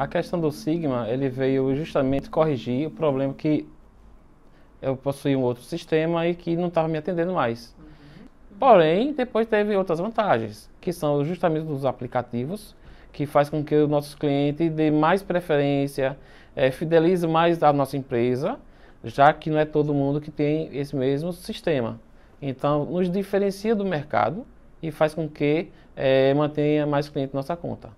A questão do sigma, ele veio justamente corrigir o problema que eu possuía um outro sistema e que não estava me atendendo mais. Uhum. Porém, depois teve outras vantagens, que são justamente os aplicativos, que faz com que o nosso cliente dê mais preferência, é, fidelize mais a nossa empresa, já que não é todo mundo que tem esse mesmo sistema. Então, nos diferencia do mercado e faz com que é, mantenha mais cliente nossa conta.